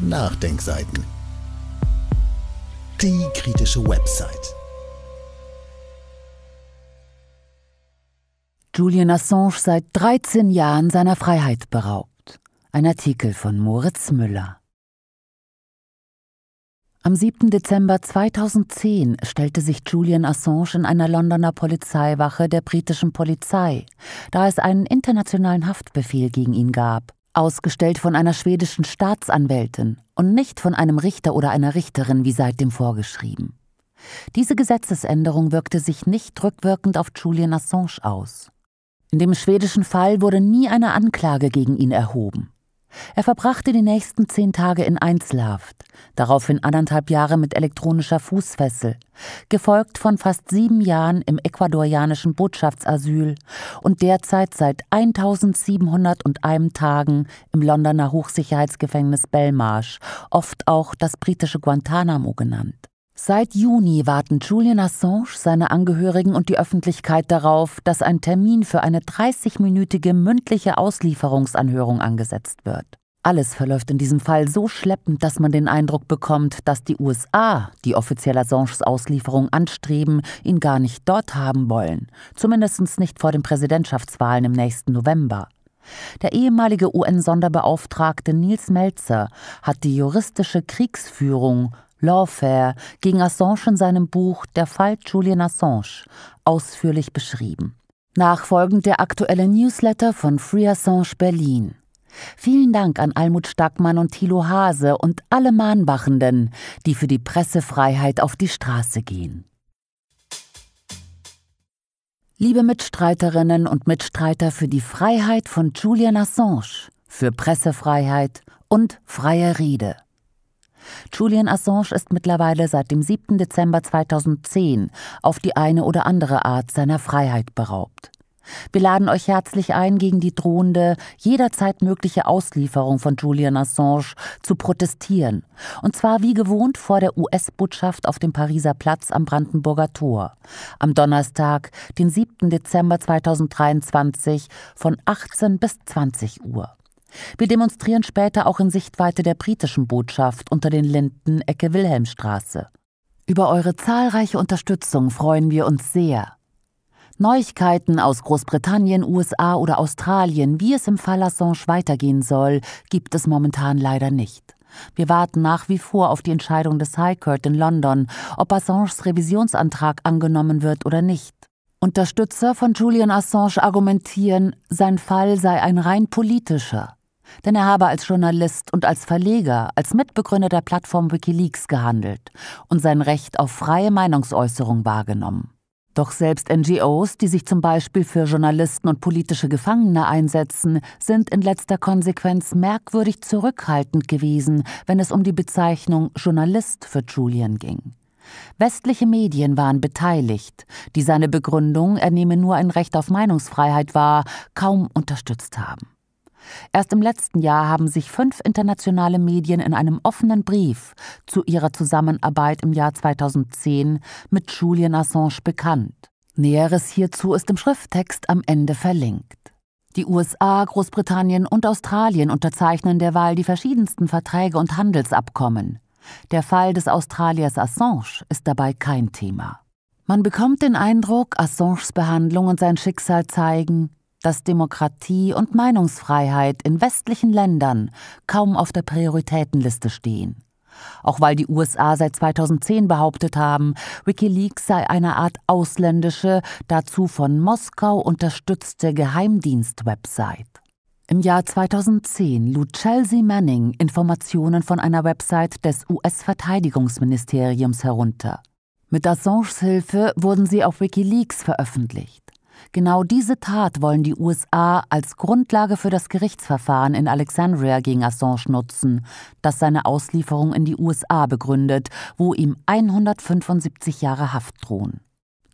Nachdenkseiten. Die kritische Website. Julian Assange seit 13 Jahren seiner Freiheit beraubt. Ein Artikel von Moritz Müller. Am 7. Dezember 2010 stellte sich Julian Assange in einer Londoner Polizeiwache der britischen Polizei, da es einen internationalen Haftbefehl gegen ihn gab ausgestellt von einer schwedischen Staatsanwältin und nicht von einem Richter oder einer Richterin wie seitdem vorgeschrieben. Diese Gesetzesänderung wirkte sich nicht rückwirkend auf Julian Assange aus. In dem schwedischen Fall wurde nie eine Anklage gegen ihn erhoben. Er verbrachte die nächsten zehn Tage in Einzelhaft, daraufhin anderthalb Jahre mit elektronischer Fußfessel, gefolgt von fast sieben Jahren im ecuadorianischen Botschaftsasyl und derzeit seit 1701 Tagen im Londoner Hochsicherheitsgefängnis Belmarsh, oft auch das britische Guantanamo genannt. Seit Juni warten Julian Assange, seine Angehörigen und die Öffentlichkeit darauf, dass ein Termin für eine 30-minütige mündliche Auslieferungsanhörung angesetzt wird. Alles verläuft in diesem Fall so schleppend, dass man den Eindruck bekommt, dass die USA, die offiziell Assanges Auslieferung anstreben, ihn gar nicht dort haben wollen, zumindest nicht vor den Präsidentschaftswahlen im nächsten November. Der ehemalige UN-Sonderbeauftragte Nils Melzer hat die juristische Kriegsführung Lawfare gegen Assange in seinem Buch Der Fall Julian Assange ausführlich beschrieben. Nachfolgend der aktuelle Newsletter von Free Assange Berlin. Vielen Dank an Almut Stackmann und Thilo Hase und alle Mahnwachenden, die für die Pressefreiheit auf die Straße gehen. Liebe Mitstreiterinnen und Mitstreiter für die Freiheit von Julian Assange, für Pressefreiheit und freie Rede. Julian Assange ist mittlerweile seit dem 7. Dezember 2010 auf die eine oder andere Art seiner Freiheit beraubt. Wir laden euch herzlich ein, gegen die drohende, jederzeit mögliche Auslieferung von Julian Assange zu protestieren. Und zwar wie gewohnt vor der US-Botschaft auf dem Pariser Platz am Brandenburger Tor. Am Donnerstag, den 7. Dezember 2023 von 18 bis 20 Uhr. Wir demonstrieren später auch in Sichtweite der britischen Botschaft unter den Linden Ecke Wilhelmstraße. Über eure zahlreiche Unterstützung freuen wir uns sehr. Neuigkeiten aus Großbritannien, USA oder Australien, wie es im Fall Assange weitergehen soll, gibt es momentan leider nicht. Wir warten nach wie vor auf die Entscheidung des High Court in London, ob Assanges Revisionsantrag angenommen wird oder nicht. Unterstützer von Julian Assange argumentieren, sein Fall sei ein rein politischer denn er habe als Journalist und als Verleger, als Mitbegründer der Plattform Wikileaks gehandelt und sein Recht auf freie Meinungsäußerung wahrgenommen. Doch selbst NGOs, die sich zum Beispiel für Journalisten und politische Gefangene einsetzen, sind in letzter Konsequenz merkwürdig zurückhaltend gewesen, wenn es um die Bezeichnung Journalist für Julian ging. Westliche Medien waren beteiligt, die seine Begründung, er nehme nur ein Recht auf Meinungsfreiheit wahr, kaum unterstützt haben. Erst im letzten Jahr haben sich fünf internationale Medien in einem offenen Brief zu ihrer Zusammenarbeit im Jahr 2010 mit Julian Assange bekannt. Näheres hierzu ist im Schrifttext am Ende verlinkt. Die USA, Großbritannien und Australien unterzeichnen derweil die verschiedensten Verträge und Handelsabkommen. Der Fall des Australiers Assange ist dabei kein Thema. Man bekommt den Eindruck, Assanges Behandlung und sein Schicksal zeigen, dass Demokratie und Meinungsfreiheit in westlichen Ländern kaum auf der Prioritätenliste stehen. Auch weil die USA seit 2010 behauptet haben, Wikileaks sei eine Art ausländische, dazu von Moskau unterstützte Geheimdienst-Website. Im Jahr 2010 lud Chelsea Manning Informationen von einer Website des US-Verteidigungsministeriums herunter. Mit Assanges Hilfe wurden sie auf Wikileaks veröffentlicht. Genau diese Tat wollen die USA als Grundlage für das Gerichtsverfahren in Alexandria gegen Assange nutzen, das seine Auslieferung in die USA begründet, wo ihm 175 Jahre Haft drohen.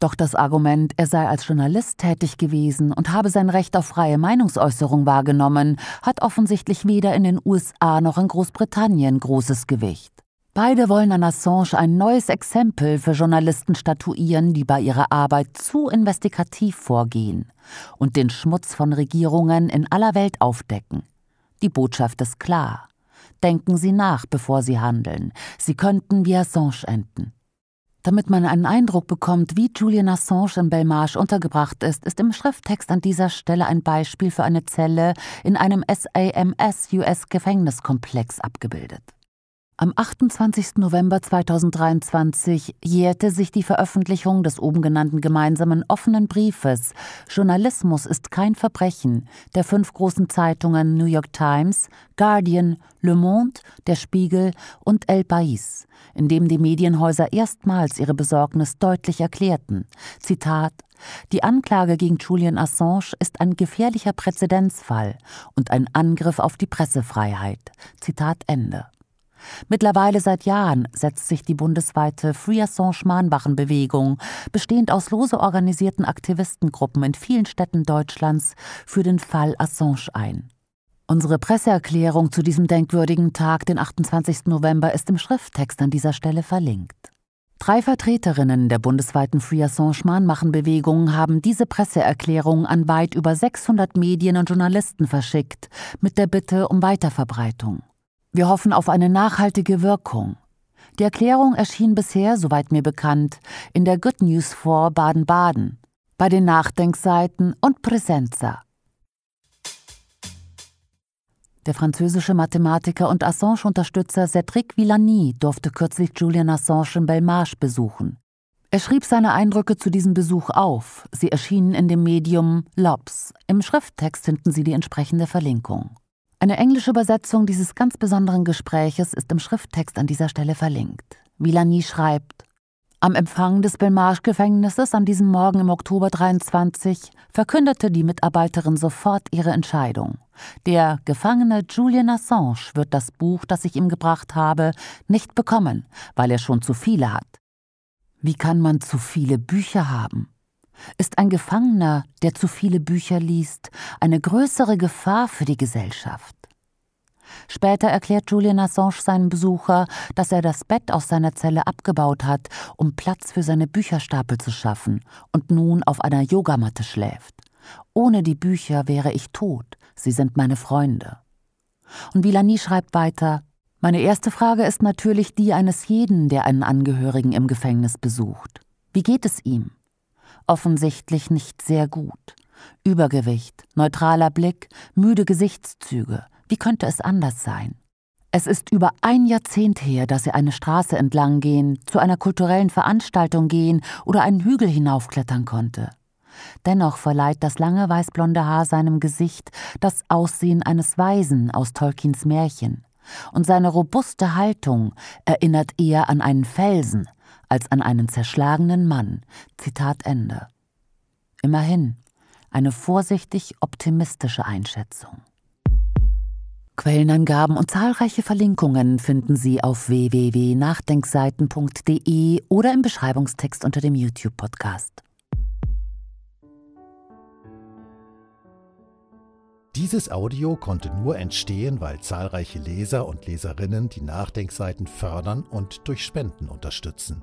Doch das Argument, er sei als Journalist tätig gewesen und habe sein Recht auf freie Meinungsäußerung wahrgenommen, hat offensichtlich weder in den USA noch in Großbritannien großes Gewicht. Beide wollen an Assange ein neues Exempel für Journalisten statuieren, die bei ihrer Arbeit zu investigativ vorgehen und den Schmutz von Regierungen in aller Welt aufdecken. Die Botschaft ist klar. Denken Sie nach, bevor Sie handeln. Sie könnten wie Assange enden. Damit man einen Eindruck bekommt, wie Julian Assange in Belmarsch untergebracht ist, ist im Schrifttext an dieser Stelle ein Beispiel für eine Zelle in einem SAMS-US-Gefängniskomplex abgebildet. Am 28. November 2023 jährte sich die Veröffentlichung des oben genannten gemeinsamen offenen Briefes Journalismus ist kein Verbrechen der fünf großen Zeitungen New York Times, Guardian, Le Monde, Der Spiegel und El Pais, in dem die Medienhäuser erstmals ihre Besorgnis deutlich erklärten. Zitat die Anklage gegen Julian Assange ist ein gefährlicher Präzedenzfall und ein Angriff auf die Pressefreiheit. Zitat Ende. Mittlerweile seit Jahren setzt sich die bundesweite Free Assange-Mahnwachen-Bewegung, bestehend aus lose organisierten Aktivistengruppen in vielen Städten Deutschlands, für den Fall Assange ein. Unsere Presseerklärung zu diesem denkwürdigen Tag, den 28. November, ist im Schrifttext an dieser Stelle verlinkt. Drei Vertreterinnen der bundesweiten Free Assange-Mahnmachen-Bewegung haben diese Presseerklärung an weit über 600 Medien und Journalisten verschickt, mit der Bitte um Weiterverbreitung. Wir hoffen auf eine nachhaltige Wirkung. Die Erklärung erschien bisher, soweit mir bekannt, in der Good News for Baden-Baden, bei den Nachdenkseiten und Präsenza. Der französische Mathematiker und Assange-Unterstützer Cédric Villani durfte kürzlich Julian Assange in Belmarsh besuchen. Er schrieb seine Eindrücke zu diesem Besuch auf. Sie erschienen in dem Medium Lobs. Im Schrifttext finden Sie die entsprechende Verlinkung. Eine englische Übersetzung dieses ganz besonderen Gespräches ist im Schrifttext an dieser Stelle verlinkt. Milani schreibt, am Empfang des Belmarsh-Gefängnisses an diesem Morgen im Oktober 23 verkündete die Mitarbeiterin sofort ihre Entscheidung. Der Gefangene Julian Assange wird das Buch, das ich ihm gebracht habe, nicht bekommen, weil er schon zu viele hat. Wie kann man zu viele Bücher haben? ist ein Gefangener, der zu viele Bücher liest, eine größere Gefahr für die Gesellschaft. Später erklärt Julian Assange seinem Besucher, dass er das Bett aus seiner Zelle abgebaut hat, um Platz für seine Bücherstapel zu schaffen und nun auf einer Yogamatte schläft. Ohne die Bücher wäre ich tot, sie sind meine Freunde. Und Villani schreibt weiter, meine erste Frage ist natürlich die eines jeden, der einen Angehörigen im Gefängnis besucht. Wie geht es ihm? offensichtlich nicht sehr gut. Übergewicht, neutraler Blick, müde Gesichtszüge. Wie könnte es anders sein? Es ist über ein Jahrzehnt her, dass sie eine Straße entlang gehen, zu einer kulturellen Veranstaltung gehen oder einen Hügel hinaufklettern konnte. Dennoch verleiht das lange weißblonde Haar seinem Gesicht das Aussehen eines Weisen aus Tolkiens Märchen. Und seine robuste Haltung erinnert eher an einen Felsen als an einen zerschlagenen Mann. Zitat Ende. Immerhin eine vorsichtig optimistische Einschätzung. Quellenangaben und zahlreiche Verlinkungen finden Sie auf www.nachdenkseiten.de oder im Beschreibungstext unter dem YouTube-Podcast. Dieses Audio konnte nur entstehen, weil zahlreiche Leser und Leserinnen die Nachdenkseiten fördern und durch Spenden unterstützen.